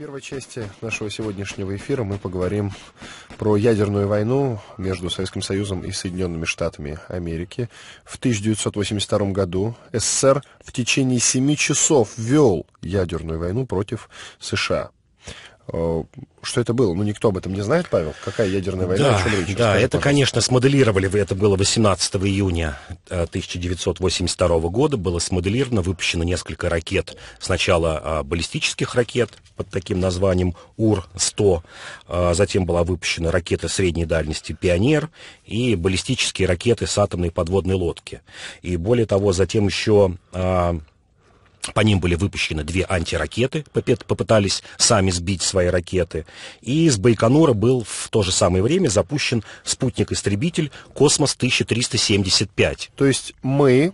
В первой части нашего сегодняшнего эфира мы поговорим про ядерную войну между Советским Союзом и Соединенными Штатами Америки. В 1982 году СССР в течение 7 часов вел ядерную войну против США. Э, что это было? Ну, никто об этом не знает, Павел. Какая ядерная война, да, о чем речь? Да, Расскажи, это, конечно, смоделировали. Это было 18 июня 1982 э, года. Было смоделировано, выпущено несколько ракет. Сначала а, баллистических ракет под таким названием УР-100. А, затем была выпущена ракета средней дальности «Пионер» и баллистические ракеты с атомной подводной лодки. И более того, затем еще а, по ним были выпущены две антиракеты, попытались сами сбить свои ракеты. И с Байконура был в то же самое время запущен спутник-истребитель «Космос-1375». То есть мы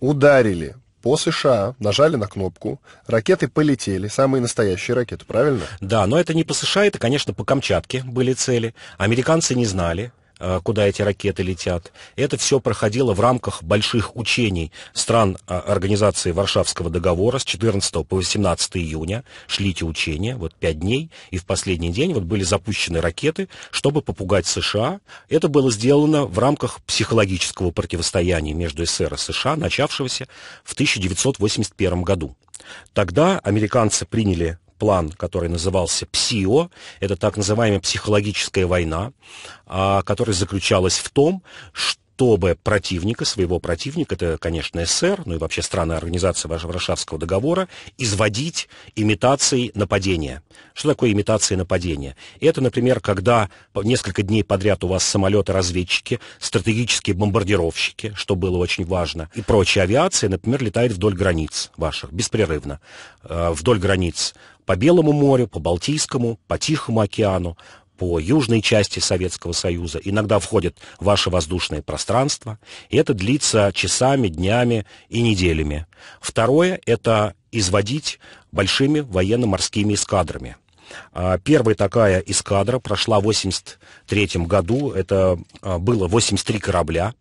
ударили по США, нажали на кнопку, ракеты полетели, самые настоящие ракеты, правильно? Да, но это не по США, это, конечно, по Камчатке были цели. Американцы не знали, Э, куда эти ракеты летят. Это все проходило в рамках больших учений стран э, организации Варшавского договора с 14 по 18 июня. Шли эти учения, вот пять дней, и в последний день вот были запущены ракеты, чтобы попугать США. Это было сделано в рамках психологического противостояния между СССР и США, начавшегося в 1981 году. Тогда американцы приняли план, который назывался ПСИО, это так называемая психологическая война, а, которая заключалась в том, чтобы противника, своего противника, это, конечно, СССР, ну и вообще страны организации Варшавского договора, изводить имитацией нападения. Что такое имитация нападения? Это, например, когда несколько дней подряд у вас самолеты-разведчики, стратегические бомбардировщики, что было очень важно, и прочая авиация, например, летает вдоль границ ваших, беспрерывно, э, вдоль границ по Белому морю, по Балтийскому, по Тихому океану, по южной части Советского Союза, иногда входят в ваше воздушное пространство, и это длится часами, днями и неделями. Второе – это изводить большими военно-морскими эскадрами. А, первая такая эскадра прошла 80 1973 году это а, было 83 корабля,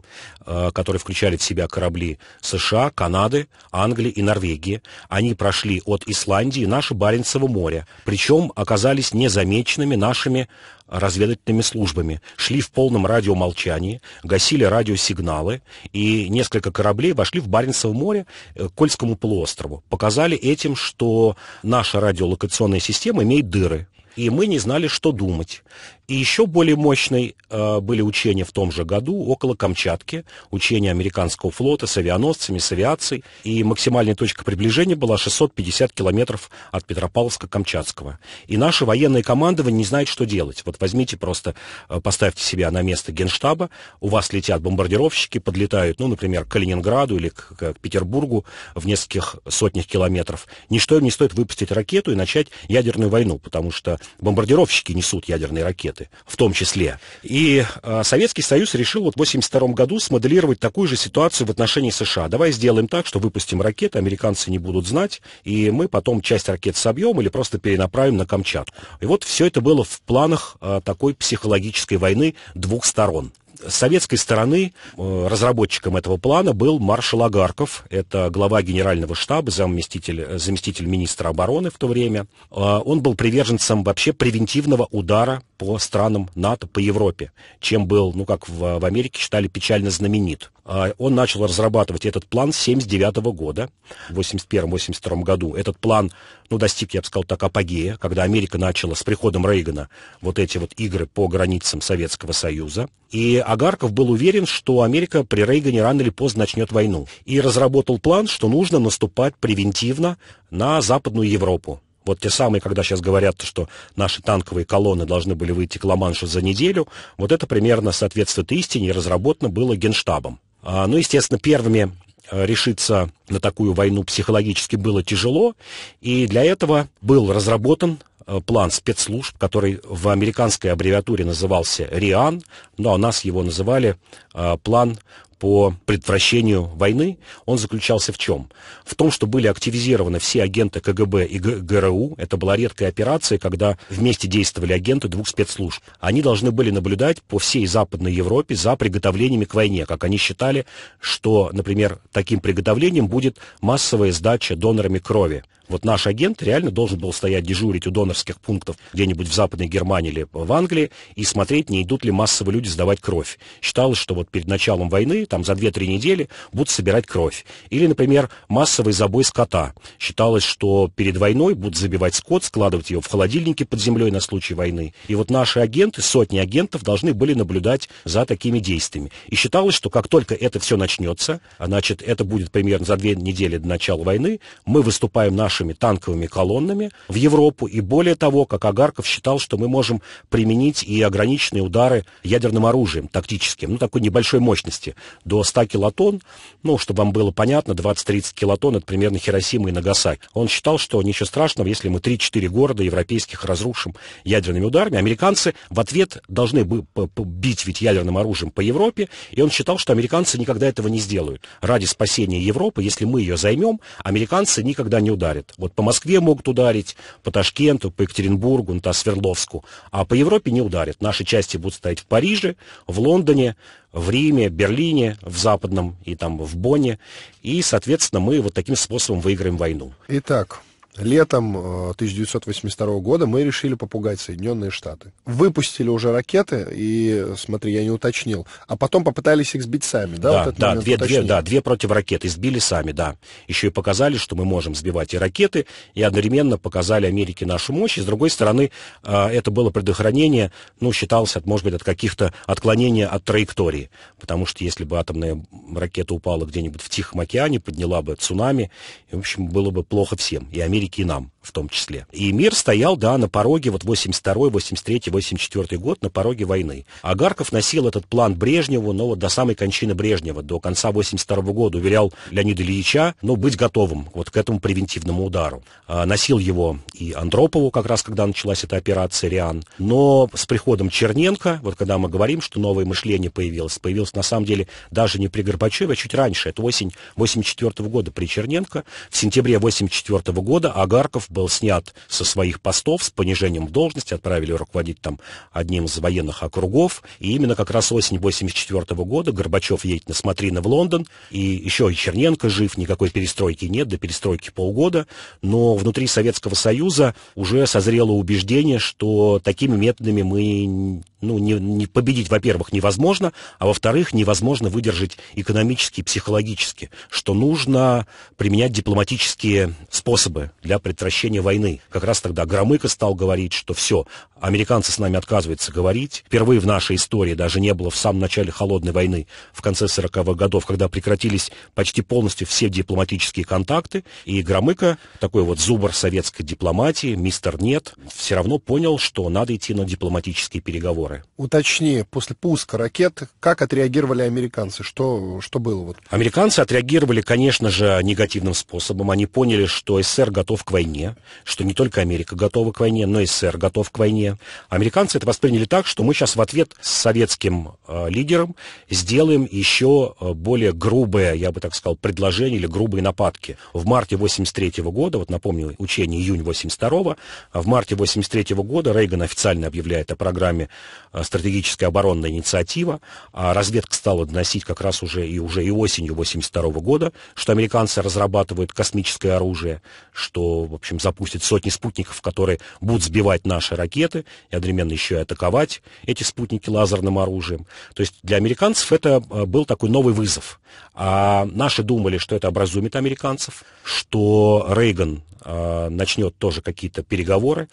а, которые включали в себя корабли США, Канады, Англии и Норвегии. Они прошли от Исландии наше Баренцево море, причем оказались незамеченными нашими разведывательными службами, шли в полном радиомолчании, гасили радиосигналы, и несколько кораблей вошли в Баренцево море э, к Кольскому полуострову. Показали этим, что наша радиолокационная система имеет дыры, и мы не знали, что думать. И еще более мощной э, были учения в том же году около Камчатки, учения американского флота с авианосцами, с авиацией. И максимальная точка приближения была 650 километров от Петропавловска-Камчатского. И наше военное командование не знает, что делать. Вот возьмите просто, э, поставьте себя на место генштаба, у вас летят бомбардировщики, подлетают, ну, например, к Калининграду или к, к Петербургу в нескольких сотнях километров. Ничто им не стоит выпустить ракету и начать ядерную войну, потому что бомбардировщики несут ядерные ракеты. Советы в том числе. И э, Советский Союз решил вот в 1982 году смоделировать такую же ситуацию в отношении США. Давай сделаем так, что выпустим ракеты, американцы не будут знать, и мы потом часть ракет собьем или просто перенаправим на Камчатку. И вот все это было в планах э, такой психологической войны двух сторон С советской стороны э, разработчиком этого плана был маршал Агарков, это глава генерального штаба, заместитель, э, заместитель министра обороны в то время. А, он был приверженцем вообще превентивного удара по странам НАТО, по Европе, чем был, ну как в, в Америке считали, печально знаменит. А он начал разрабатывать этот план с 79 года, в 81-82 году. Этот план, ну, достиг, я бы сказал так, апогея, когда Америка начала с приходом Рейгана вот эти вот игры по границам Советского Союза. И Агарков был уверен, что Америка при Рейгане рано или поздно начнет войну. И разработал план, что нужно наступать превентивно на Западную Европу. Вот те самые, когда сейчас говорят, что наши танковые колонны должны были выйти к Ла-Маншу за неделю, вот это примерно соответствует истине и разработано было Генштабом. А, ну, естественно, первыми э, решиться на такую войну психологически было тяжело, и для этого был разработан э, план спецслужб, который в американской аббревиатуре назывался РИАН, но ну, а у нас его называли э, план по предотвращению войны, он заключался в чем? В том, что были активизированы все агенты КГБ и ГРУ. Это была редкая операция, когда вместе действовали агенты двух спецслужб. Они должны были наблюдать по всей Западной Европе за приготовлениями к войне, как они считали, что, например, таким приготовлением будет массовая сдача донорами крови вот наш агент реально должен был стоять, дежурить у донорских пунктов где-нибудь в Западной Германии или в Англии и смотреть, не идут ли массовые люди сдавать кровь. Считалось, что вот перед началом войны, там за 2-3 недели будут собирать кровь. Или, например, массовый забой скота. Считалось, что перед войной будут забивать скот, складывать его в холодильники под землей на случай войны. И вот наши агенты, сотни агентов должны были наблюдать за такими действиями. И считалось, что как только это все начнется, а значит, это будет примерно за две недели до начала войны, мы выступаем наши маршевавшими танковыми колоннами в Европу, и более того, как Агарков считал, что мы можем применить и ограниченные удары ядерным оружием тактическим, ну, такой небольшой мощности, до 100 килотонн, ну, чтобы вам было понятно, 20-30 килотонн, это примерно Хиросима и Нагасаки. Он считал, что ничего страшного, если мы 3-4 города европейских разрушим ядерными ударами. Американцы в ответ должны бы бить ведь ядерным оружием по Европе, и он считал, что американцы никогда этого не сделают. Ради спасения Европы, если мы ее займем, американцы никогда не ударят ударит. Вот по Москве могут ударить, по Ташкенту, по Екатеринбургу, по ну, Свердловску, а по Европе не ударит. Наши части будут стоять в Париже, в Лондоне, в Риме, Берлине, в Западном и там в Бонне. И, соответственно, мы вот таким способом выиграем войну. Итак, Летом 1982 э, года мы решили попугать Соединенные Штаты. Выпустили уже ракеты, и, смотри, я не уточнил, а потом попытались их сбить сами, да? Да, вот да, две, уточнил. две, да, две против сбили сами, да. Еще и показали, что мы можем сбивать и ракеты, и одновременно показали Америке нашу мощь. И, с другой стороны, э, это было предохранение, ну, считалось, от, может быть, от каких-то отклонений от траектории. Потому что если бы атомная ракета упала где-нибудь в Тихом океане, подняла бы цунами, и, в общем, было бы плохо всем. И Америка Америки и нам в том числе. И мир стоял, да, на пороге, вот 82-й, 83-й, 84 год, на пороге войны. Агарков носил этот план Брежневу, но вот до самой кончины Брежнева, до конца 82 -го года уверял Леонида Ильича, ну, быть готовым вот к этому превентивному удару. А, носил его и Андропову, как раз когда началась эта операция «Риан». Но с приходом Черненко, вот когда мы говорим, что новое мышление появилось, появилось на самом деле даже не при Горбачеве, а чуть раньше, это осень 84 -го года при Черненко. В сентябре 84 -го года Агарков был снят со своих постов с понижением в должности, отправили руководить там одним из военных округов. И именно как раз осень 1984 -го года Горбачев едет на смотрины в Лондон, и еще и Черненко жив, никакой перестройки нет, до перестройки полгода. Но внутри Советского Союза уже созрело убеждение, что такими методами мы ну, не, не победить, во-первых, невозможно, а во-вторых, невозможно выдержать экономически и психологически, что нужно применять дипломатические способы для предотвращения прекращения войны. Как раз тогда Громыко стал говорить, что все, американцы с нами отказываются говорить. Впервые в нашей истории даже не было в самом начале холодной войны, в конце 40-х годов, когда прекратились почти полностью все дипломатические контакты. И Громыко, такой вот зубр советской дипломатии, мистер Нет, все равно понял, что надо идти на дипломатические переговоры. Уточни, после пуска ракет, как отреагировали американцы? Что, что было? Вот? Американцы отреагировали, конечно же, негативным способом. Они поняли, что СССР готов к войне что не только Америка готова к войне, но и СССР готов к войне. Американцы это восприняли так, что мы сейчас в ответ с советским э, лидером сделаем еще э, более грубое, я бы так сказал, предложение или грубые нападки. В марте 83 года, вот напомню, учение июнь 82 в марте 83 года Рейган официально объявляет о программе э, «Стратегическая оборонная инициатива», а разведка стала доносить как раз уже и, уже и осенью 82 года, что американцы разрабатывают космическое оружие, что, в общем, запустит сотни спутников, которые будут сбивать наши ракеты и одновременно еще и атаковать эти спутники лазерным оружием. То есть для американцев это э, был такой новый вызов. А наши думали, что это образумит американцев, что Рейган э, начнет тоже какие-то переговоры.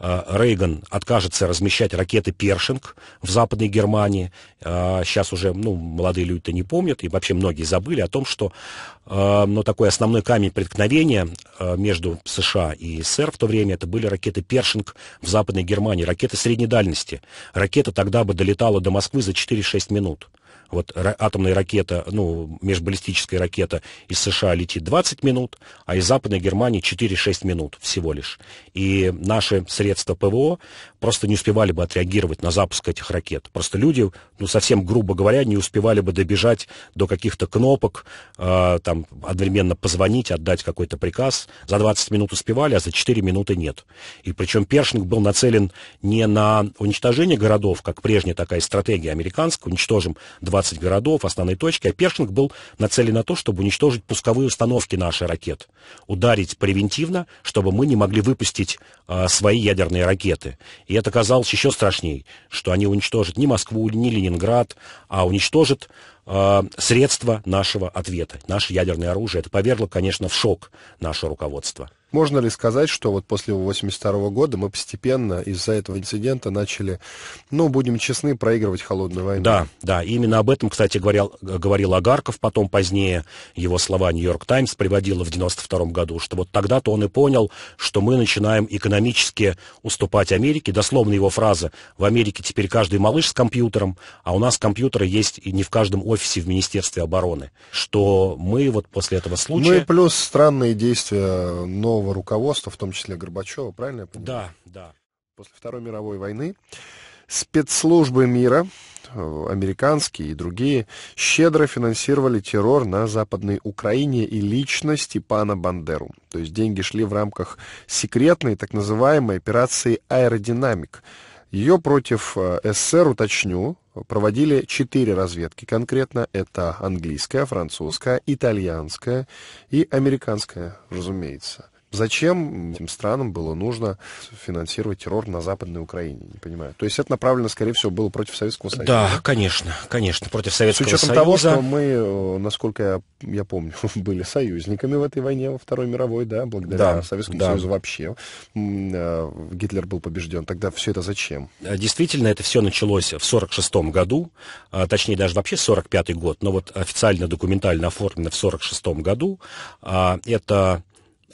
Э, Рейган откажется размещать ракеты «Першинг» в Западной Германии. Сейчас уже ну, молодые люди-то не помнят, и вообще многие забыли о том, что ну, такой основной камень преткновения Э, между США и СССР в то время, это были ракеты «Першинг» в Западной Германии, ракеты средней дальности. Ракета тогда бы долетала до Москвы за 4-6 минут. Вот атомная ракета, ну, межбаллистическая ракета из США летит 20 минут, а из Западной Германии 4-6 минут всего лишь. И наши средства ПВО просто не успевали бы отреагировать на запуск этих ракет. Просто люди, ну, совсем грубо говоря, не успевали бы добежать до каких-то кнопок, э, там, одновременно позвонить, отдать какой-то приказ. За 20 минут успевали, а за 4 минуты нет. И причем Першинг был нацелен не на уничтожение городов, как прежняя такая стратегия американская, уничтожим 20 городов, основные точки, а Першинг был нацелен на то, чтобы уничтожить пусковые установки наших ракет, ударить превентивно, чтобы мы не могли выпустить э, свои ядерные ракеты. И это казалось еще страшней, что они уничтожат не Москву, не Ленинград, а уничтожат э, средства нашего ответа, наше ядерное оружие. Это повергло, конечно, в шок наше руководство. Можно ли сказать, что вот после 1982 года мы постепенно из-за этого инцидента начали, ну, будем честны, проигрывать холодную войну? Да, да, именно об этом, кстати, говорил, говорил Агарков потом позднее, его слова «Нью-Йорк Таймс» приводило в 1992 году, что вот тогда-то он и понял, что мы начинаем экономически уступать Америке, дословно его фраза «В Америке теперь каждый малыш с компьютером, а у нас компьютеры есть и не в каждом офисе в Министерстве обороны», что мы вот после этого случая... Ну и плюс странные действия но мирового руководства, в том числе Горбачева, правильно я понимаю? Да, да. После Второй мировой войны спецслужбы мира, э, американские и другие, щедро финансировали террор на Западной Украине и лично Степана Бандеру. То есть деньги шли в рамках секретной так называемой операции «Аэродинамик». Ее против э, СССР, уточню, проводили четыре разведки конкретно. Это английская, французская, итальянская и американская, разумеется. Зачем этим странам было нужно финансировать террор на Западной Украине? Не понимаю. То есть это направлено, скорее всего, было против Советского Союза. Да, конечно, конечно, против Советского Союза. С учетом Союза... того, что мы, э, насколько я, я помню, были союзниками в этой войне, во Второй мировой, да, благодаря да, Советскому да. Союзу вообще. Э, Гитлер был побежден. Тогда все это зачем? Э, действительно, это все началось в 1946 году, а, точнее, даже вообще 1945 год, но вот официально, документально оформлено в 1946 году. А, это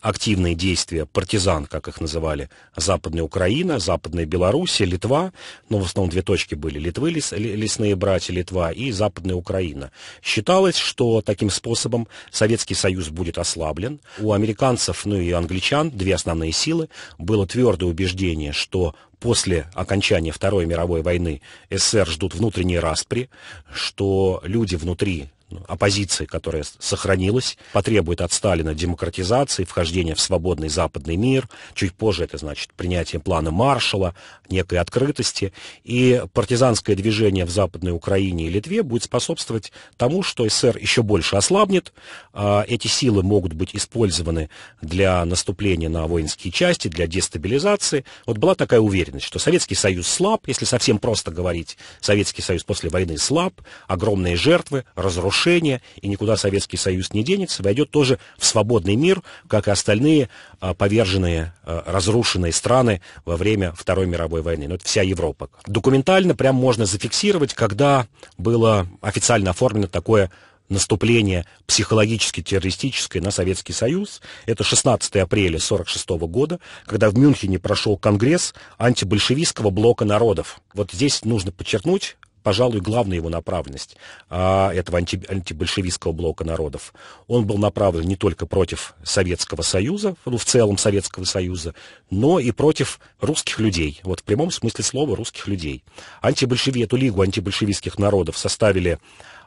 активные действия партизан, как их называли, Западная Украина, Западная Белоруссия, Литва, но ну, в основном две точки были, Литвы, лес, лесные братья Литва и Западная Украина. Считалось, что таким способом Советский Союз будет ослаблен. У американцев, ну и англичан, две основные силы, было твердое убеждение, что после окончания Второй мировой войны СССР ждут внутренние распри, что люди внутри оппозиции, которая сохранилась, потребует от Сталина демократизации, вхождения в свободный западный мир. Чуть позже это значит принятие плана Маршала, некой открытости. И партизанское движение в Западной Украине и Литве будет способствовать тому, что СССР еще больше ослабнет. А, эти силы могут быть использованы для наступления на воинские части, для дестабилизации. Вот была такая уверенность, что Советский Союз слаб, если совсем просто говорить, Советский Союз после войны слаб, огромные жертвы, разрушения разрушения, и никуда Советский Союз не денется, войдет тоже в свободный мир, как и остальные а, поверженные, а, разрушенные страны во время Второй мировой войны. Ну, это вся Европа. Документально прям можно зафиксировать, когда было официально оформлено такое наступление психологически террористическое на Советский Союз. Это 16 апреля 1946 года, когда в Мюнхене прошел Конгресс антибольшевистского блока народов. Вот здесь нужно подчеркнуть, пожалуй, главная его направленность а, этого анти, антибольшевистского блока народов. Он был направлен не только против Советского Союза, ну, в целом Советского Союза, но и против русских людей, вот в прямом смысле слова русских людей. Антибольшеви, эту лигу антибольшевистских народов составили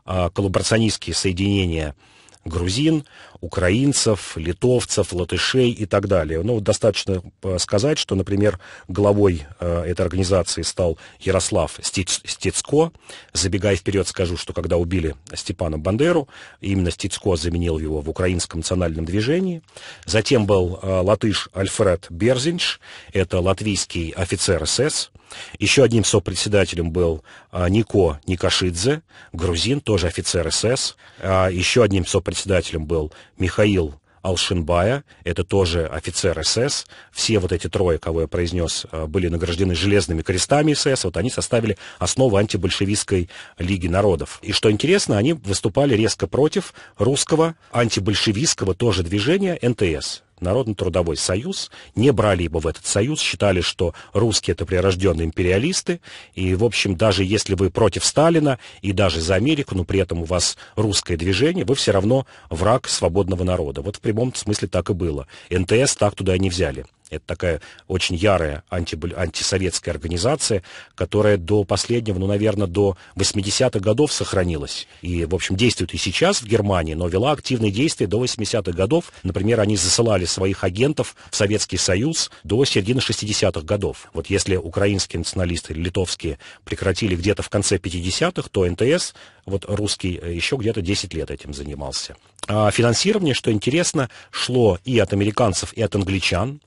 а, коллаборационистские соединения – грузин, украинцев, литовцев, латышей и так далее. Ну, достаточно э, сказать, что, например, главой э, этой организации стал Ярослав Стец Стецко. Забегая вперед, скажу, что когда убили Степана Бандеру, именно Стецко заменил его в украинском национальном движении. Затем был э, латыш Альфред Берзинч, это латвийский офицер СС, еще одним сопредседателем был а, Нико Никашидзе, грузин, тоже офицер СС. А, еще одним сопредседателем был Михаил Алшинбая, это тоже офицер СС. Все вот эти трое, кого я произнес, а, были награждены железными крестами СС. Вот они составили основу антибольшевистской Лиги народов. И что интересно, они выступали резко против русского антибольшевистского тоже движения НТС. Народно-трудовой союз, не брали его в этот союз, считали, что русские это прирожденные империалисты, и, в общем, даже если вы против Сталина и даже за Америку, но при этом у вас русское движение, вы все равно враг свободного народа. Вот в прямом смысле так и было. НТС так туда и не взяли. Это такая очень ярая анти, антисоветская организация, которая до последнего, ну, наверное, до 80-х годов сохранилась. И, в общем, действует и сейчас в Германии, но вела активные действия до 80-х годов. Например, они засылали своих агентов в Советский Союз до середины 60-х годов. Вот если украинские националисты или литовские прекратили где-то в конце 50-х, то НТС, вот русский, э, еще где-то 10 лет этим занимался. А, финансирование, что интересно, шло и от американцев, и от англичан.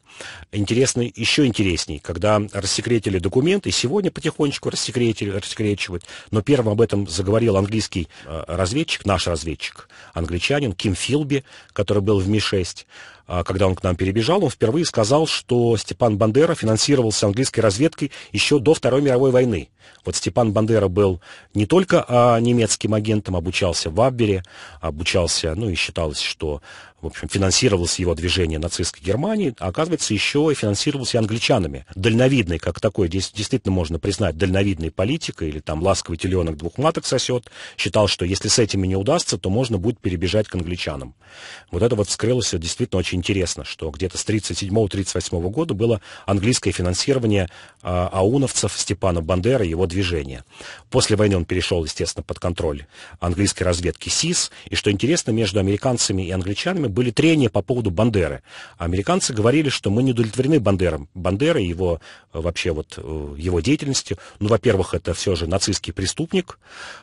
Интересно, еще интересней, когда рассекретили документы, сегодня потихонечку рассекретили, рассекречивают, но первым об этом заговорил английский а, разведчик, наш разведчик, англичанин Ким Филби, который был в Ми-6. А, когда он к нам перебежал, он впервые сказал, что Степан Бандера финансировался английской разведкой еще до Второй мировой войны. Вот Степан Бандера был не только а, немецким агентом, обучался в Аббере, обучался, ну и считалось, что в общем, финансировалось его движение нацистской Германии, а оказывается, еще и финансировалось и англичанами. Дальновидный, как такой, действительно можно признать, дальновидный политика или там ласковый теленок двух маток сосет, считал, что если с этими не удастся, то можно будет перебежать к англичанам. Вот это вот вскрылось э, действительно очень интересно, что где-то с 1937-1938 года было английское финансирование а, ауновцев Степана Бандеры и его движения. После войны он перешел, естественно, под контроль английской разведки СИС. И что интересно, между американцами и англичанами были трения по поводу Бандеры. Американцы говорили, что мы не удовлетворены Бандером. Бандера и его э, вообще вот э, его деятельностью. Ну, во-первых, это все же нацистский преступник,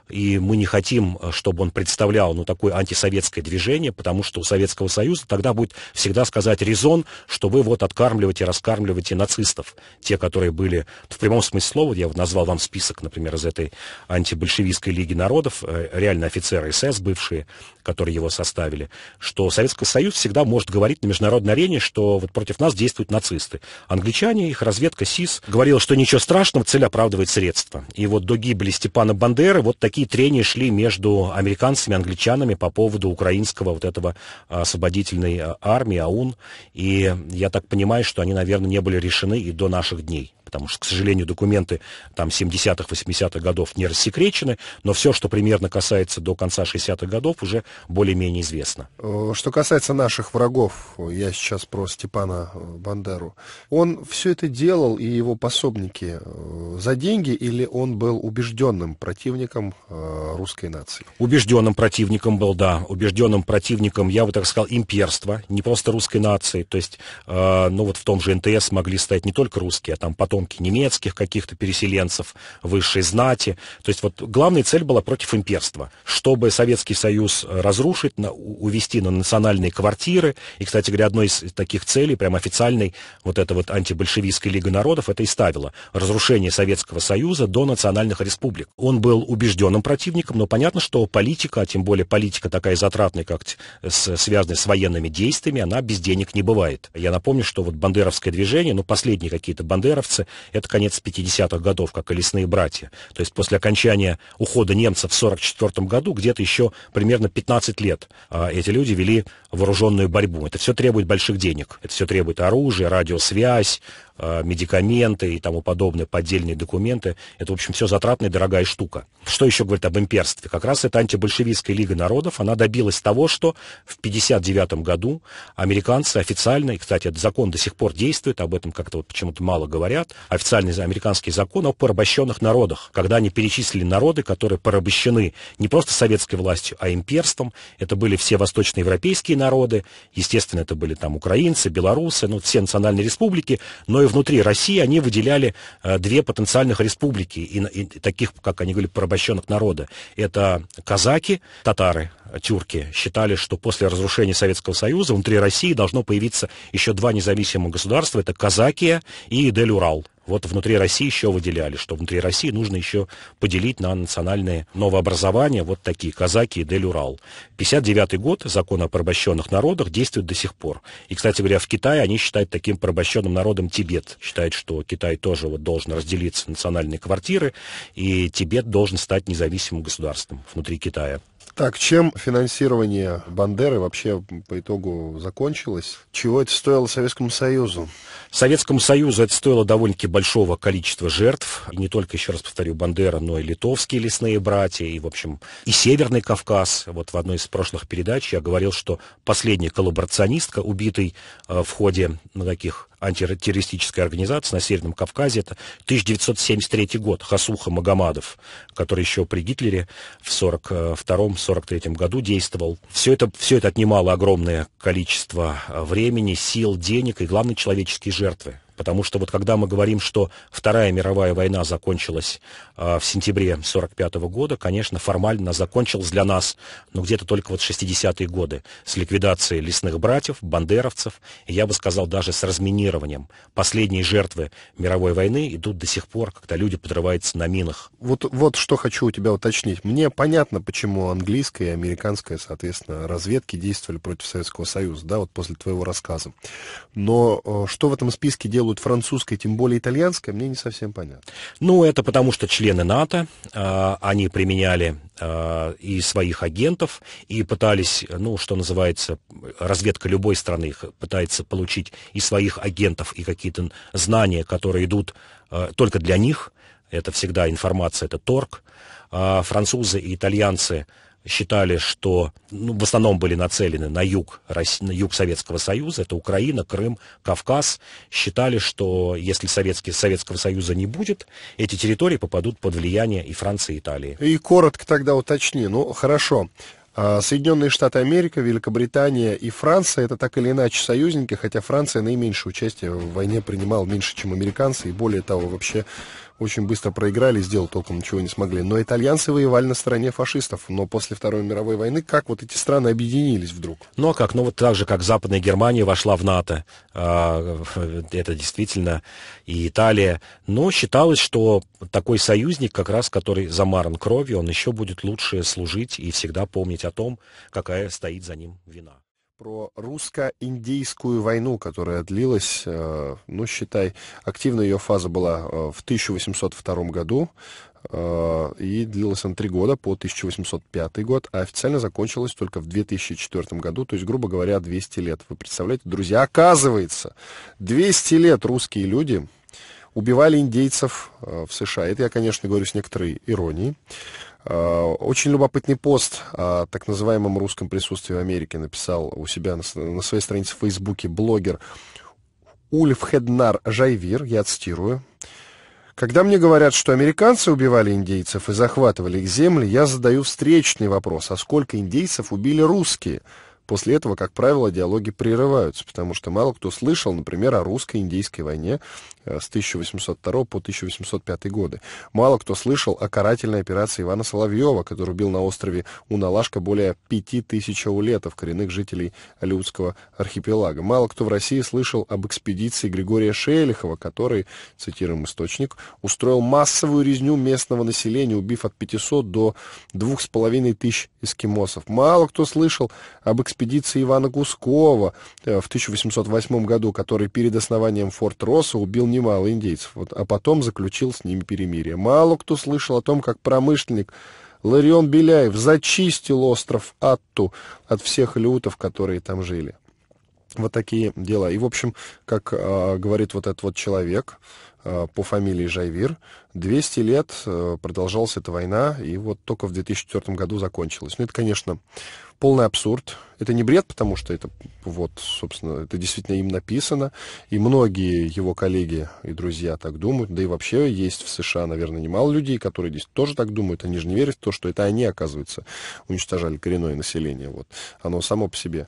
и мы не хотим, э, чтобы он представлял ну, такое антисоветское движение, потому что у Советского Союза тогда будет всегда сказать резон, что вы вот откармливаете, раскармливаете нацистов, те, которые были были в прямом смысле слова, я вот назвал вам список, например, из этой антибольшевистской Лиги народов, э, реально офицеры СС бывшие, которые его составили, что Советский Союз всегда может говорить на международной арене, что вот против нас действуют нацисты. Англичане, их разведка СИС говорила, что ничего страшного, цель оправдывает средства. И вот до гибели Степана Бандеры вот такие трения шли между американцами и англичанами по поводу украинского вот этого а, освободительной а, армии, АУН. И я так понимаю, что они, наверное, не были решены и до наших дней потому что, к сожалению, документы там 70-х, 80-х годов не рассекречены, но все, что примерно касается до конца 60-х годов, уже более-менее известно. Э, что касается наших врагов, я сейчас про Степана э, Бандеру, он все это делал и его пособники э, за деньги или он был убежденным противником русской нации? Убежденным противником был, да, убежденным противником, я бы так сказал, имперства, не просто русской нации, то есть, ну вот в том же НТС могли стать не только русские, а там потом потомки немецких каких-то переселенцев, высшей знати. То есть вот главная цель была против имперства, чтобы Советский Союз э, разрушить, на, увести на национальные квартиры. И, кстати говоря, одной из таких целей, прям официальной, вот эта вот антибольшевистской Лига народов это и ставило Разрушение Советского Союза до национальных республик. Он был убежденным противником, но понятно, что политика, а тем более политика такая затратная, как с, связанная с военными действиями, она без денег не бывает. Я напомню, что вот бандеровское движение, ну, последние какие-то бандеровцы, это конец 50-х годов, как и «Лесные братья». То есть после окончания ухода немцев в 44 году где-то еще примерно 15 лет а, эти люди вели вооруженную борьбу. Это все требует больших денег. Это все требует оружия, радиосвязь, Э, медикаменты и тому подобное, поддельные документы. Это, в общем, все затратная и дорогая штука. Что еще говорит об имперстве? Как раз эта антибольшевистская Лига народов, она добилась того, что в 1959 году американцы официально, и, кстати, этот закон до сих пор действует, об этом как-то вот почему-то мало говорят, официальный американский закон о порабощенных народах, когда они перечислили народы, которые порабощены не просто советской властью, а имперством. Это были все восточноевропейские народы, естественно, это были там украинцы, белорусы, ну, все национальные республики, но и внутри России они выделяли э, две потенциальных республики, и, и таких, как они говорили, порабощенных народа. Это казаки, татары, тюрки считали, что после разрушения Советского Союза внутри России должно появиться еще два независимых государства. Это Казакия и Дель-Урал. Вот внутри России еще выделяли, что внутри России нужно еще поделить на национальные новообразования, вот такие, казаки и Дель-Урал. 59 год, закон о порабощенных народах действует до сих пор. И, кстати говоря, в Китае они считают таким порабощенным народом Тибет. Считают, что Китай тоже вот должен разделиться на национальные квартиры, и Тибет должен стать независимым государством внутри Китая. Так, чем финансирование Бандеры вообще по итогу закончилось? Чего это стоило Советскому Союзу? Советскому Союзу это стоило довольно-таки большого количества жертв. не только, еще раз повторю, Бандера, но и литовские лесные братья, и, в общем, и Северный Кавказ. Вот в одной из прошлых передач я говорил, что последняя коллаборационистка, убитый э, в ходе таких антитеррористической организации на Северном Кавказе. Это 1973 год, Хасуха Магомадов, который еще при Гитлере в 1942-1943 году действовал. Все это, все это отнимало огромное количество э, времени, сил, денег и, главное, человеческой жизни жертвы. Потому что вот когда мы говорим, что Вторая мировая война закончилась э, в сентябре 1945 года, конечно, формально закончилась для нас, но где-то только вот 60-е годы, с ликвидацией лесных братьев, бандеровцев, и я бы сказал, даже с разминированием. Последние жертвы мировой войны идут до сих пор, когда люди подрываются на минах. Вот, вот что хочу у тебя уточнить. Мне понятно, почему английская и американская, соответственно, разведки действовали против Советского Союза, да, вот после твоего рассказа. Но э, что в этом списке делать делают французской, тем более итальянской, мне не совсем понятно. Ну, это потому что члены НАТО, э, они применяли э, и своих агентов, и пытались, ну, что называется, разведка любой страны пытается получить и своих агентов, и какие-то знания, которые идут э, только для них. Это всегда информация, это торг. Э, французы и итальянцы считали, что ну, в основном были нацелены на юг, России, на юг Советского Союза, это Украина, Крым, Кавказ, считали, что если Советский, Советского Союза не будет, эти территории попадут под влияние и Франции, и Италии. И коротко тогда уточни, ну хорошо, а, Соединенные Штаты Америка, Великобритания и Франция это так или иначе союзники, хотя Франция наименьшее участие в войне принимала меньше, чем американцы, и более того, вообще очень быстро проиграли, сделать толком ничего не смогли. Но итальянцы воевали на стороне фашистов. Но после Второй мировой войны как вот эти страны объединились вдруг? Ну а как? Ну вот так же, как Западная Германия вошла в НАТО, а, это действительно и Италия. Но считалось, что такой союзник, как раз который замаран кровью, он еще будет лучше служить и всегда помнить о том, какая стоит за ним вина про русско-индийскую войну, которая длилась, э, ну, считай, активная ее фаза была э, в 1802 году, э, и длилась она три года по 1805 год, а официально закончилась только в 2004 году, то есть, грубо говоря, 200 лет. Вы представляете, друзья, оказывается, 200 лет русские люди убивали индейцев в США. Это я, конечно, говорю с некоторой иронией. Э, очень любопытный пост о так называемом русском присутствии в Америке написал у себя на, на своей странице в Фейсбуке блогер Ульф Хеднар Жайвир, я цитирую. Когда мне говорят, что американцы убивали индейцев и захватывали их земли, я задаю встречный вопрос, а сколько индейцев убили русские – После этого, как правило, диалоги прерываются, потому что мало кто слышал, например, о русско-индийской войне э, с 1802 по 1805 годы. Мало кто слышал о карательной операции Ивана Соловьева, который убил на острове Уналашка более 5000 улетов, коренных жителей Алиутского архипелага. Мало кто в России слышал об экспедиции Григория Шелихова, который, цитируем источник, устроил массовую резню местного населения, убив от 500 до 2500 тысяч эскимосов. Мало кто слышал об экспедиции экспедиции Ивана Гускова э, в 1808 году, который перед основанием Форт Росса убил немало индейцев, вот, а потом заключил с ними перемирие. Мало кто слышал о том, как промышленник Ларион Беляев зачистил остров Атту от всех лютов, которые там жили. Вот такие дела. И, в общем, как э, говорит вот этот вот человек э, по фамилии Жайвир, 200 лет э, продолжалась эта война, и вот только в 2004 году закончилась. Ну, это, конечно, полный абсурд. Это не бред, потому что это, вот, собственно, это действительно им написано, и многие его коллеги и друзья так думают, да и вообще есть в США, наверное, немало людей, которые здесь тоже так думают, они же не верят в то, что это они, оказывается, уничтожали коренное население, вот. Оно само по себе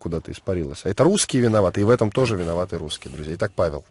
куда-то испарилось. А это русские виноваты, и в этом тоже виноваты русские, друзья. Итак, Павел,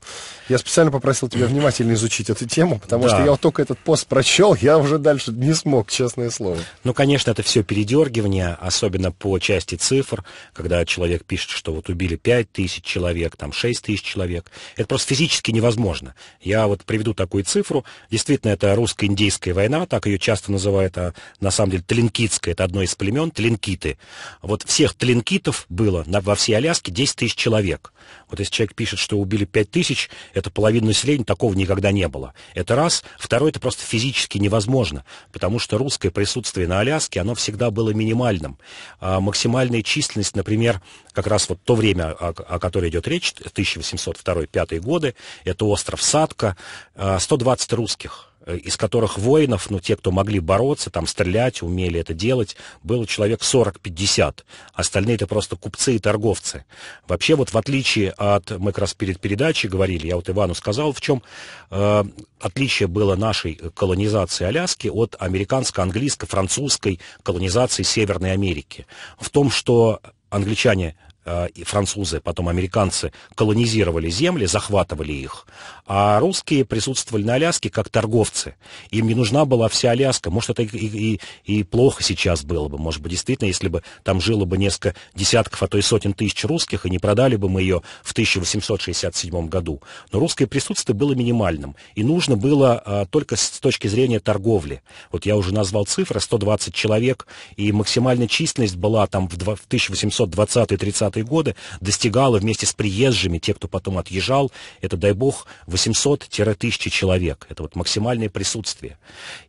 я специально попросил тебя внимательно изучить эту тему, потому да. что я вот только этот пост прочел, я уже дальше не смог, честное слово. Ну, конечно, это все передергивание, особенно особенно по части цифр, когда человек пишет, что вот убили 5 тысяч человек, там 6 тысяч человек. Это просто физически невозможно. Я вот приведу такую цифру. Действительно, это русско-индийская война, так ее часто называют, а на самом деле Тлинкитская, это одно из племен, Тлинкиты. Вот всех Тлинкитов было на, во всей Аляске 10 тысяч человек. Вот если человек пишет, что убили 5 тысяч, это половина населения, такого никогда не было. Это раз. Второе, это просто физически невозможно, потому что русское присутствие на Аляске, оно всегда было минимальным. А, максимальная численность, например, как раз вот то время, о, о которой идет речь, 1802-5 годы, это остров Садка, 120 а, русских Э, из которых воинов, ну, те, кто могли бороться, там, стрелять, умели это делать, было человек 40-50. Остальные это просто купцы и торговцы. Вообще, вот в отличие от, мы как раз перед передачей говорили, я вот Ивану сказал, в чем э, отличие было нашей колонизации Аляски от американско-английско-французской колонизации Северной Америки. В том, что англичане Э, и французы, потом американцы колонизировали земли, захватывали их, а русские присутствовали на Аляске как торговцы. Им не нужна была вся Аляска. Может, это и, и, и плохо сейчас было бы. Может быть, действительно, если бы там жило бы несколько десятков, а то и сотен тысяч русских, и не продали бы мы ее в 1867 году. Но русское присутствие было минимальным, и нужно было а, только с точки зрения торговли. Вот я уже назвал цифры, 120 человек, и максимальная численность была там в, в 1820-30 30-е годы, достигало вместе с приезжими, те, кто потом отъезжал, это, дай бог, 800-1000 человек. Это вот максимальное присутствие.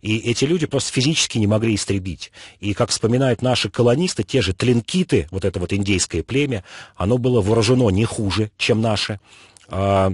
И эти люди просто физически не могли истребить. И, как вспоминают наши колонисты, те же тлинкиты, вот это вот индейское племя, оно было вооружено не хуже, чем наши, э, а,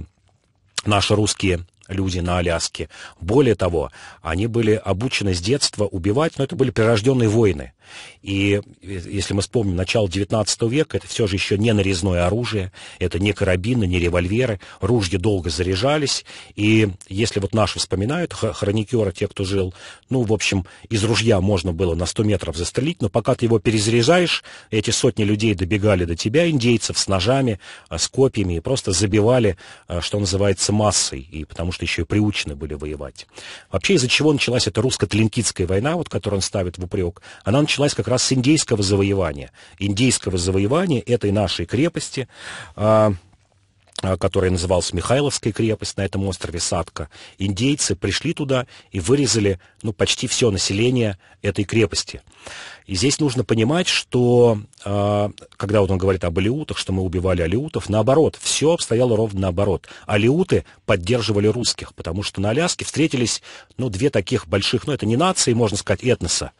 наши русские люди на Аляске. Более того, они были обучены с детства убивать, но это были прирожденные воины. И если мы вспомним начало XIX века, это все же еще не нарезное оружие, это не карабины, не револьверы, ружья долго заряжались, и если вот наши вспоминают, хроникеры, те, кто жил, ну, в общем, из ружья можно было на 100 метров застрелить, но пока ты его перезаряжаешь, эти сотни людей добегали до тебя, индейцев с ножами, а, с копьями, и просто забивали, а, что называется, массой, и потому что еще и приучены были воевать. Вообще, из-за чего началась эта русско-тлинкитская война, вот которую он ставит в упрек, она началась как раз с индейского завоевания. Индейского завоевания этой нашей крепости, а, а, который назывался Михайловская крепость на этом острове Садка, индейцы пришли туда и вырезали ну, почти все население этой крепости. И здесь нужно понимать, что а, когда вот он говорит об алиутах, что мы убивали алиутов, наоборот, все обстояло ровно наоборот. Алиуты поддерживали русских, потому что на Аляске встретились, ну, две таких больших, ну, это не нации, можно сказать, этноса.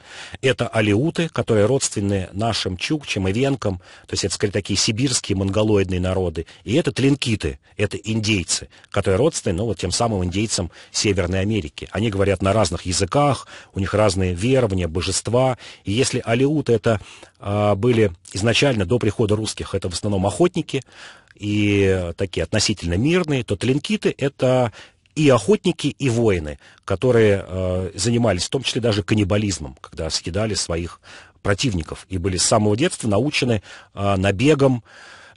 Это алиуты, которые родственны нашим чукчам и венкам, то есть это, скорее, такие сибирские монголоидные народы. И это тлинкиты, это индейцы, которые родственны, ну, вот тем самым индейцам Северной Америки. Они говорят на разных языках, у них разные верования, божества, и если если алиуты это а, были изначально до прихода русских, это в основном охотники и такие относительно мирные, то тлинкиты это и охотники, и воины, которые э, занимались, в том числе даже каннибализмом, когда съедали своих противников и были с самого детства научены э, набегом,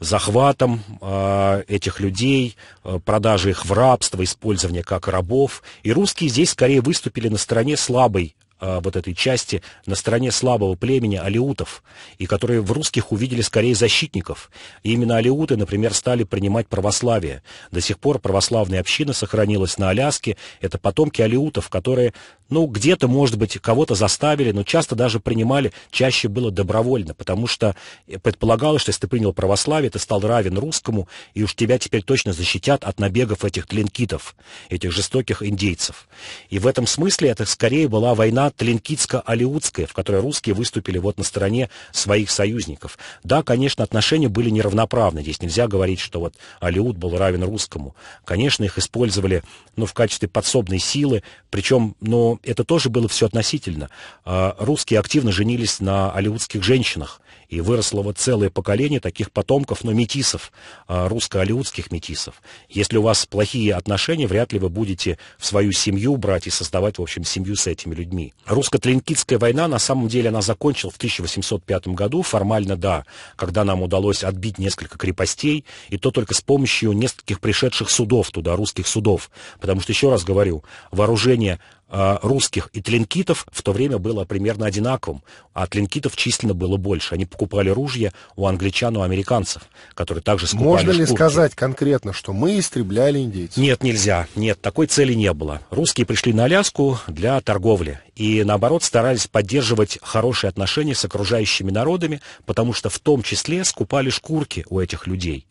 захватом э, этих людей, э, продажей их в рабство, использование как рабов. И русские здесь скорее выступили на стороне слабой а, вот этой части на стороне слабого племени алиутов, и которые в русских увидели скорее защитников. И именно алиуты, например, стали принимать православие. До сих пор православная община сохранилась на Аляске. Это потомки алиутов, которые, ну, где-то, может быть, кого-то заставили, но часто даже принимали, чаще было добровольно, потому что предполагалось, что если ты принял православие, ты стал равен русскому, и уж тебя теперь точно защитят от набегов этих тлинкитов, этих жестоких индейцев. И в этом смысле это скорее была война Талинкидско-Алиутская, в которой русские выступили вот на стороне своих союзников. Да, конечно, отношения были неравноправны. Здесь нельзя говорить, что вот Алиут был равен русскому. Конечно, их использовали ну, в качестве подсобной силы, причем, но ну, это тоже было все относительно. А, русские активно женились на алиутских женщинах, и выросло вот целое поколение таких потомков, но ну, метисов, а, русско-алиутских метисов. Если у вас плохие отношения, вряд ли вы будете в свою семью брать и создавать, в общем, семью с этими людьми. Русско-тлинкитская война, на самом деле, она закончилась в 1805 году, формально да, когда нам удалось отбить несколько крепостей, и то только с помощью нескольких пришедших судов туда, русских судов. Потому что, еще раз говорю, вооружение Э, русских и тлинкитов в то время было примерно одинаковым, а тлинкитов численно было больше. Они покупали ружья у англичан, у американцев, которые также скупали Можно шкурки. ли сказать конкретно, что мы истребляли индейцев? Нет, нельзя. Нет, такой цели не было. Русские пришли на Аляску для торговли и, наоборот, старались поддерживать хорошие отношения с окружающими народами, потому что в том числе скупали шкурки у этих людей.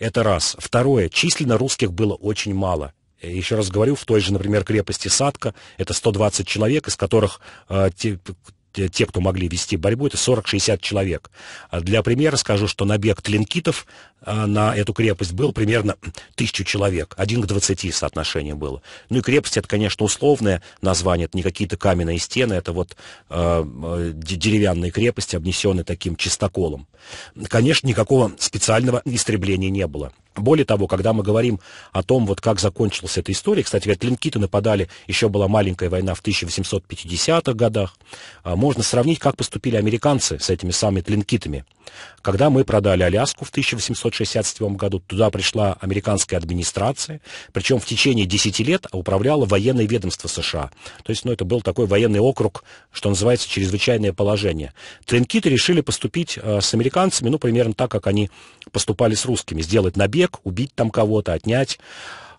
Это раз. Второе, численно русских было очень мало. Еще раз говорю, в той же, например, крепости Садка это 120 человек, из которых э, те, те, кто могли вести борьбу, это 40-60 человек. А для примера скажу, что набег тлинкитов э, на эту крепость был примерно 1000 человек. Один к 20 соотношение было. Ну и крепость это, конечно, условное название, это не какие-то каменные стены, это вот э, э деревянные крепости, обнесенные таким чистоколом. Конечно, никакого специального истребления не было. Более того, когда мы говорим о том, вот как закончилась эта история, кстати говоря, клинкиты нападали, еще была маленькая война в 1850-х годах, а, можно сравнить, как поступили американцы с этими самыми тлинкитами, Когда мы продали Аляску в 1867 году, туда пришла американская администрация, причем в течение 10 лет управляло военное ведомство США. То есть, ну, это был такой военный округ, что называется, чрезвычайное положение. Тлинкиты решили поступить э, с американцами, ну, примерно так, как они поступали с русскими, сделать набег, побег, убить там кого-то, отнять.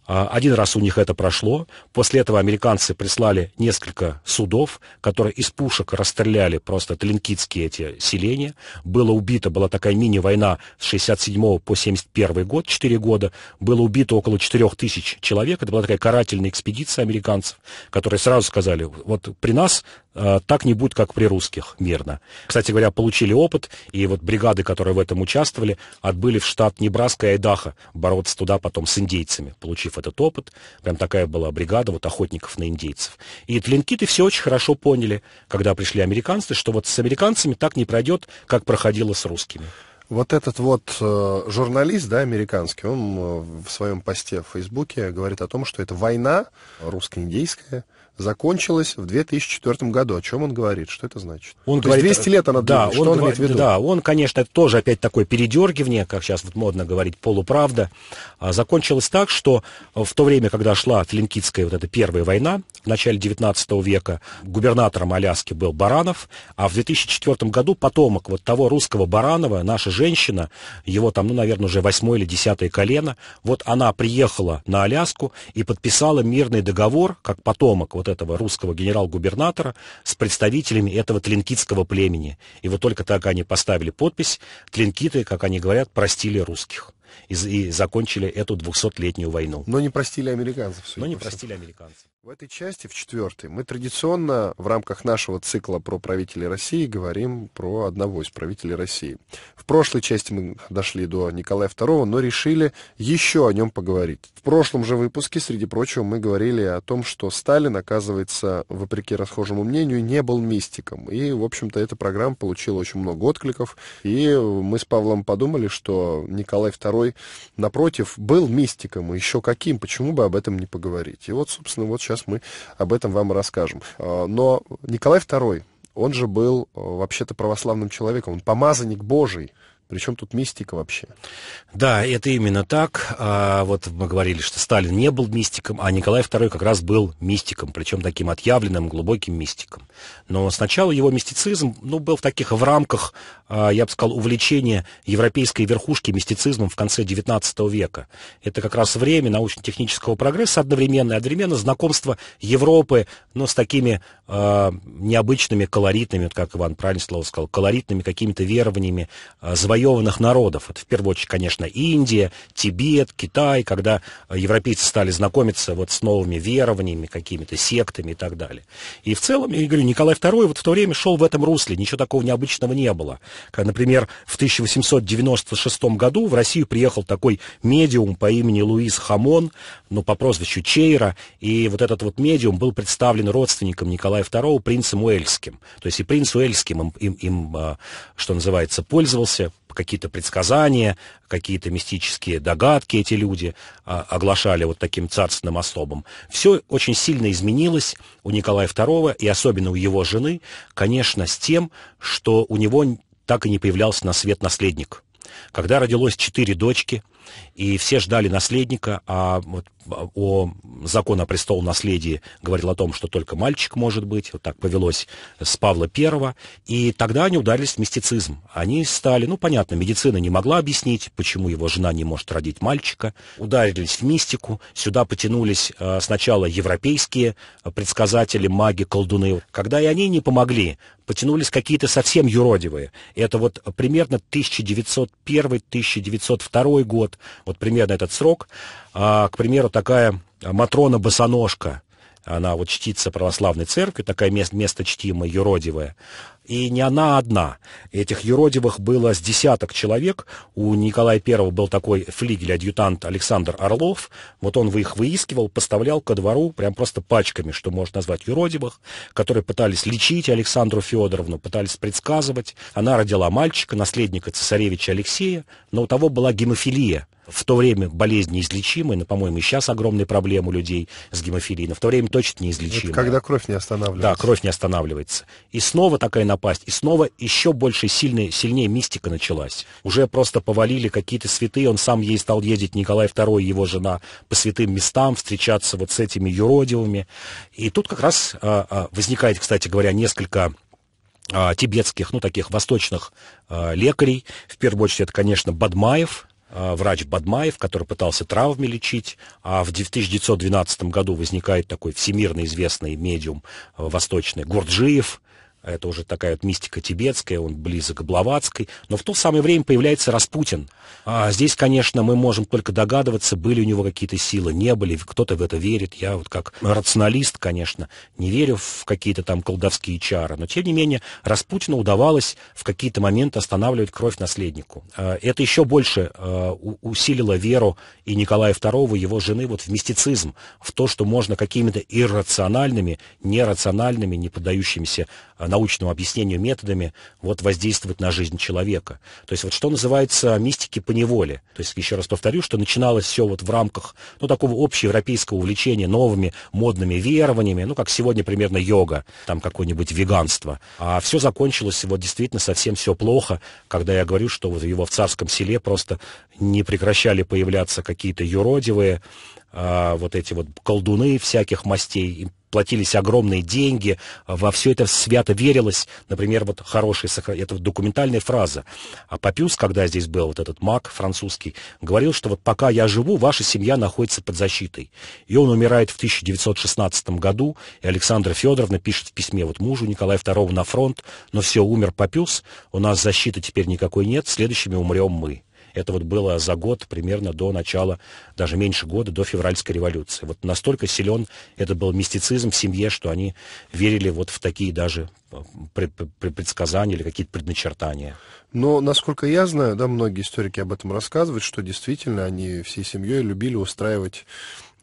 А, один раз у них это прошло. После этого американцы прислали несколько судов, которые из пушек расстреляли просто тлинкитские эти селения. Было убито, была такая мини-война с 67 по 71 год, 4 года. Было убито около 4 тысяч человек. Это была такая карательная экспедиция американцев, которые сразу сказали, вот при нас а, так не будет, как при русских, мирно. Кстати говоря, получили опыт, и вот бригады, которые в этом участвовали, отбыли в штат Небраска и Айдахо бороться туда потом с индейцами, получив этот опыт. Прям такая была бригада вот охотников на индейцев. И тлинкиты все очень хорошо поняли, когда пришли американцы, что вот с американцами так не пройдет, как проходило с русскими. Вот этот вот э, журналист, да, американский, он э, в своем посте в Фейсбуке говорит о том, что это война русско-индейская, закончилась в 2004 году. О чем он говорит? Что это значит? Он То говорит, 200 лет она длилась. Да, что он, имеет в виду? Да, он, конечно, тоже опять такое передергивание, как сейчас вот модно говорить, полуправда. А, закончилось так, что э, в то время, когда шла Тлинкитская вот эта первая война в начале 19 века, губернатором Аляски был Баранов, а в 2004 году потомок вот того русского Баранова, наша женщина, его там, ну, наверное, уже восьмое или десятое колено, вот она приехала на Аляску и подписала мирный договор, как потомок вот этого русского генерал-губернатора с представителями этого тлинкитского племени. И вот только так они поставили подпись, тлинкиты, как они говорят, простили русских и, и закончили эту 200-летнюю войну. Но не простили американцев. Но не простили американцев. В этой части, в четвертой, мы традиционно в рамках нашего цикла про правителей России говорим про одного из правителей России. В прошлой части мы дошли до Николая II, но решили еще о нем поговорить. В прошлом же выпуске, среди прочего, мы говорили о том, что Сталин, оказывается, вопреки расхожему мнению, не был мистиком. И, в общем-то, эта программа получила очень много откликов. И мы с Павлом подумали, что Николай II, напротив, был мистиком. И еще каким, почему бы об этом не поговорить. И вот, собственно, вот сейчас мы об этом вам расскажем. А, но Николай II, он же был э, вообще-то православным человеком, он помазанник Божий. Причем тут мистика вообще? Да, это именно так. А, вот мы говорили, что Сталин не был мистиком, а Николай II как раз был мистиком, причем таким отъявленным, глубоким мистиком. Но сначала его мистицизм ну, был в таких в рамках, а, я бы сказал, увлечения европейской верхушки мистицизмом в конце XIX века. Это как раз время научно-технического прогресса одновременно, и одновременно знакомство Европы ну, с такими Э, необычными, колоритными, вот как Иван правильно слово сказал, колоритными какими-то верованиями э, завоеванных народов. Это в первую очередь, конечно, Индия, Тибет, Китай, когда европейцы стали знакомиться вот с новыми верованиями, какими-то сектами и так далее. И в целом, я говорю, Николай II вот в то время шел в этом русле, ничего такого необычного не было. Как, например, в 1896 году в Россию приехал такой медиум по имени Луис Хамон, ну, по прозвищу Чейра, и вот этот вот медиум был представлен родственником Николая Николая II принцем Уэльским. То есть и принц Уэльским им, им, им а, что называется, пользовался, какие-то предсказания, какие-то мистические догадки эти люди а, оглашали вот таким царственным особам. Все очень сильно изменилось у Николая II и особенно у его жены, конечно, с тем, что у него так и не появлялся на свет наследник. Когда родилось четыре дочки – и все ждали наследника, а вот о закон о престол наследии говорил о том, что только мальчик может быть. Вот так повелось с Павла I. И тогда они ударились в мистицизм. Они стали, ну, понятно, медицина не могла объяснить, почему его жена не может родить мальчика. Ударились в мистику. Сюда потянулись э, сначала европейские предсказатели, маги, колдуны. Когда и они не помогли, потянулись какие-то совсем юродивые. Это вот примерно 1901-1902 год, вот примерно этот срок. А, к примеру, такая Матрона-босоножка, она вот чтится православной церкви, такая место, место чтимое, юродивое. И не она одна. Этих юродивых было с десяток человек. У Николая I был такой флигель-адъютант Александр Орлов. Вот он их выискивал, поставлял ко двору прям просто пачками, что можно назвать юродивых, которые пытались лечить Александру Федоровну, пытались предсказывать. Она родила мальчика, наследника цесаревича Алексея, но у того была гемофилия – в то время болезнь неизлечимая, но, по-моему, и сейчас огромная проблема у людей с гемофилией, но в то время точно неизлечимая. Это когда кровь не останавливается. Да, кровь не останавливается. И снова такая напасть, и снова еще больше сильная, сильнее мистика началась. Уже просто повалили какие-то святые, он сам ей стал ездить, Николай II, его жена, по святым местам, встречаться вот с этими юродивыми. И тут как раз а, а, возникает, кстати говоря, несколько а, тибетских, ну, таких восточных э, лекарей. В первую очередь это, конечно, Бадмаев, Э, врач Бадмаев, который пытался травмы лечить, а в 1912 году возникает такой всемирно известный медиум э, восточный Гурджиев, а это уже такая вот мистика тибетская, он близок к Блаватской, но в то самое время появляется Распутин. А здесь, конечно, мы можем только догадываться, были у него какие-то силы, не были, кто-то в это верит. Я вот как рационалист, конечно, не верю в какие-то там колдовские чары, но тем не менее Распутину удавалось в какие-то моменты останавливать кровь наследнику. А это еще больше а, усилило веру и Николая II, его жены вот в мистицизм, в то, что можно какими-то иррациональными, нерациональными, не поддающимися Э, научному объяснению методами вот воздействовать на жизнь человека. То есть вот что называется мистики по неволе. То есть еще раз повторю, что начиналось все вот в рамках ну, такого общеевропейского увлечения новыми модными верованиями, ну как сегодня примерно йога, там какое-нибудь веганство. А все закончилось вот действительно совсем все плохо, когда я говорю, что вот его в царском селе просто не прекращали появляться какие-то юродивые, а, вот эти вот колдуны всяких мастей, платились огромные деньги, во все это свято верилось. Например, вот хорошая, это вот документальная фраза. А Папюс, когда здесь был вот этот маг французский, говорил, что вот пока я живу, ваша семья находится под защитой. И он умирает в 1916 году, и Александра Федоровна пишет в письме вот мужу Николая II на фронт, но все, умер Папюс, у нас защиты теперь никакой нет, следующими умрем мы. Это вот было за год примерно до начала, даже меньше года, до февральской революции. Вот настолько силен это был мистицизм в семье, что они верили вот в такие даже э, предсказания или какие-то предначертания. Но, насколько я знаю, да, многие историки об этом рассказывают, что действительно они всей семьей любили устраивать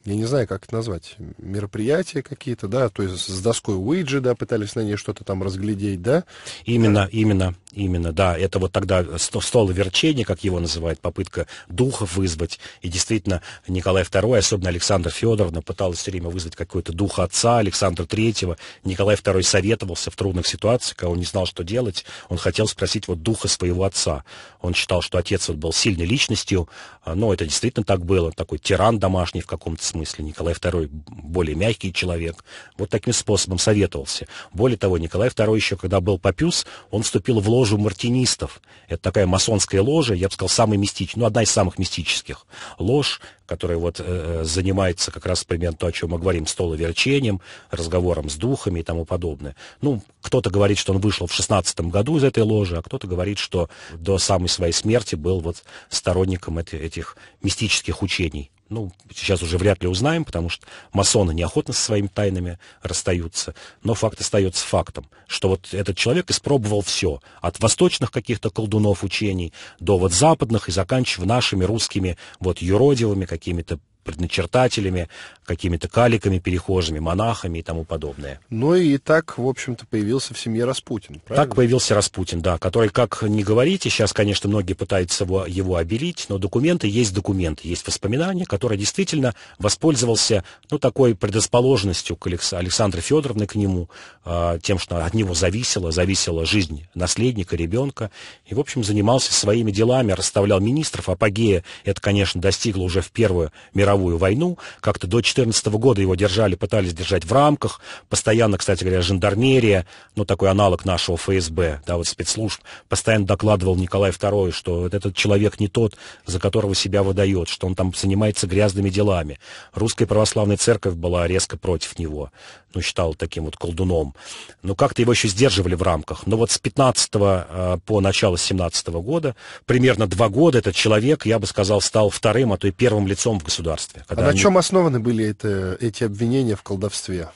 я не знаю, как это назвать, мероприятия какие-то, да, то есть с доской Уиджи, да, пытались на ней что-то там разглядеть, да? Именно, да. именно. Именно, да, это вот тогда стол верчения, как его называют, попытка духа вызвать. И действительно, Николай II, особенно Александр Федоровна, пыталась все время вызвать какой-то дух отца, Александра III. Николай II советовался в трудных ситуациях, когда он не знал, что делать. Он хотел спросить вот духа своего отца. Он считал, что отец вот был сильной личностью, а, но это действительно так было. Такой тиран домашний в каком-то смысле. Николай II более мягкий человек. Вот таким способом советовался. Более того, Николай II еще, когда был попюс, он вступил в ложь ложу мартинистов. Это такая масонская ложа, я бы сказал, самая мистичная, ну, одна из самых мистических лож, которая вот э, э занимается как раз примерно то, о чем мы говорим, столоверчением, разговором с духами и тому подобное. Ну, кто-то говорит, что он вышел в 16 году из этой ложи, а кто-то говорит, что до самой своей смерти был вот сторонником эти, этих мистических учений ну, сейчас уже вряд ли узнаем, потому что масоны неохотно со своими тайнами расстаются, но факт остается фактом, что вот этот человек испробовал все, от восточных каких-то колдунов учений до вот западных и заканчивая нашими русскими вот юродивыми какими-то предначертателями, какими-то каликами, перехожими, монахами и тому подобное. Ну и так, в общем-то, появился в семье Распутин, правильно? Так появился Распутин, да, который, как не говорите, сейчас, конечно, многие пытаются его, его обелить, но документы есть документы, есть воспоминания, который действительно воспользовался, ну, такой предрасположенностью к Александре Федоровны к нему, а, тем, что от него зависела, зависела жизнь наследника, ребенка, и, в общем, занимался своими делами, расставлял министров, апогея это, конечно, достигло уже в Первую мировую мировую войну. Как-то до 14 года его держали, пытались держать в рамках. Постоянно, кстати говоря, жандармерия, ну, такой аналог нашего ФСБ, да, вот спецслужб, постоянно докладывал Николай II, что вот этот человек не тот, за которого себя выдает, что он там занимается грязными делами. Русская православная церковь была резко против него ну, считал таким вот колдуном, но ну, как-то его еще сдерживали в рамках. Но вот с 15 э, по начало 17 года, примерно два года этот человек, я бы сказал, стал вторым, а то и первым лицом в государстве. А на они... чем основаны были это, эти обвинения в колдовстве?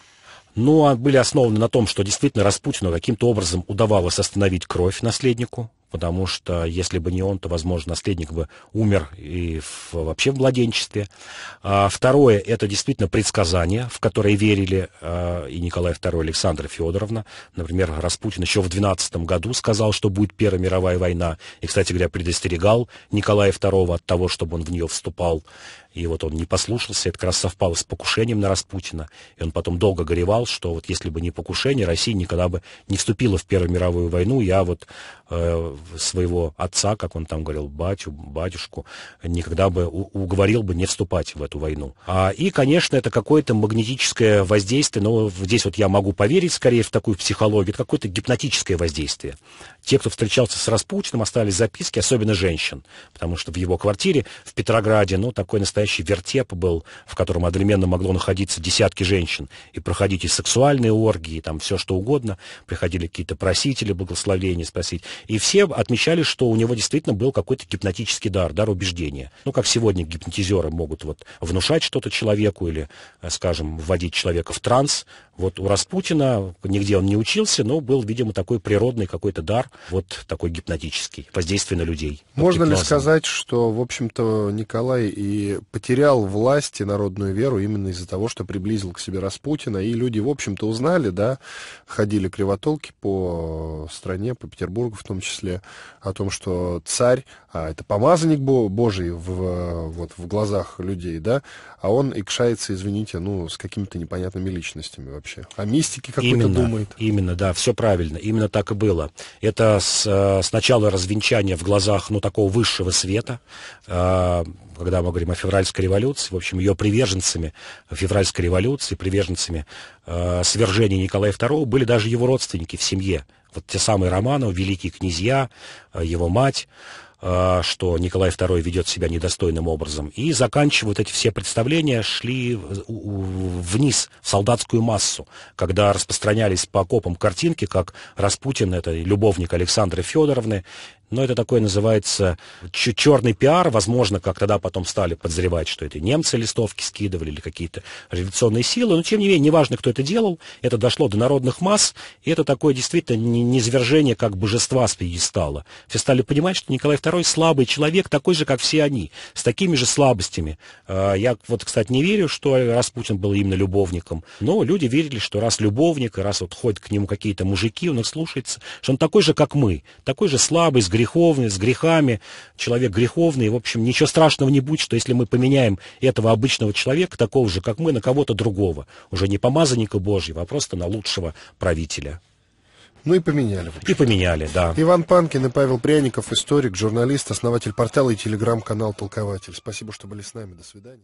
Ну, а были основаны на том, что действительно Распутину каким-то образом удавалось остановить кровь наследнику потому что если бы не он, то, возможно, наследник бы умер и в, вообще в младенчестве. А, второе – это действительно предсказания, в которые верили а, и Николай II, и Александра Федоровна. Например, Распутин еще в 12 году сказал, что будет Первая мировая война, и, кстати говоря, предостерегал Николая II от того, чтобы он в нее вступал. И вот он не послушался, это как раз совпало с покушением на Распутина. И он потом долго горевал, что вот если бы не покушение, Россия никогда бы не вступила в Первую мировую войну. Я вот э, своего отца, как он там говорил, батю, батюшку, никогда бы уговорил бы не вступать в эту войну. А, и, конечно, это какое-то магнетическое воздействие, но здесь вот я могу поверить скорее в такую психологию, это какое-то гипнотическое воздействие. Те, кто встречался с Распутиным, остались записки, особенно женщин, потому что в его квартире в Петрограде, ну, такой настоящий настоящий вертеп был, в котором одновременно могло находиться десятки женщин. И проходить и сексуальные оргии, и там все что угодно. Приходили какие-то просители благословения спросить. И все отмечали, что у него действительно был какой-то гипнотический дар, дар убеждения. Ну, как сегодня гипнотизеры могут вот внушать что-то человеку или, э, скажем, вводить человека в транс. Вот у Распутина нигде он не учился, но был, видимо, такой природный какой-то дар, вот такой гипнотический, воздействие на людей. Можно ли сказать, что, в общем-то, Николай и потерял власть и народную веру именно из-за того, что приблизил к себе Распутина. И люди, в общем-то, узнали, да, ходили кривотолки по стране, по Петербургу в том числе, о том, что царь, а это помазанник Божий в, вот, в глазах людей, да, а он икшается, извините, ну, с какими-то непонятными личностями вообще. О мистике какой-то думает. Именно, да, все правильно. Именно так и было. Это с, э, сначала развенчания в глазах, ну, такого высшего света, э, когда мы говорим о феврале февральской революции, в общем, ее приверженцами февральской революции, приверженцами э, свержения Николая II были даже его родственники в семье. Вот те самые Романов, великие князья, э, его мать э, что Николай II ведет себя недостойным образом. И заканчивают эти все представления, шли вниз, в солдатскую массу, когда распространялись по окопам картинки, как Распутин, это любовник Александры Федоровны, но это такое называется черный пиар. Возможно, как тогда потом стали подозревать, что это немцы листовки скидывали или какие-то революционные силы. Но, тем не менее, неважно, кто это делал, это дошло до народных масс. И это такое действительно низвержение как божества с пьедестала. Все стали понимать, что Николай II слабый человек, такой же, как все они, с такими же слабостями. А, я вот, кстати, не верю, что Распутин был именно любовником. Но люди верили, что раз любовник, и раз вот ходят к нему какие-то мужики, он их слушается, что он такой же, как мы, такой же слабый, с греховный, с грехами, человек греховный, в общем, ничего страшного не будет, что если мы поменяем этого обычного человека, такого же, как мы, на кого-то другого, уже не помазанника Божьего, а просто на лучшего правителя. Ну и поменяли. И поменяли, да. Иван Панкин и Павел Пряников, историк, журналист, основатель портала и телеграм-канал «Толкователь». Спасибо, что были с нами. До свидания.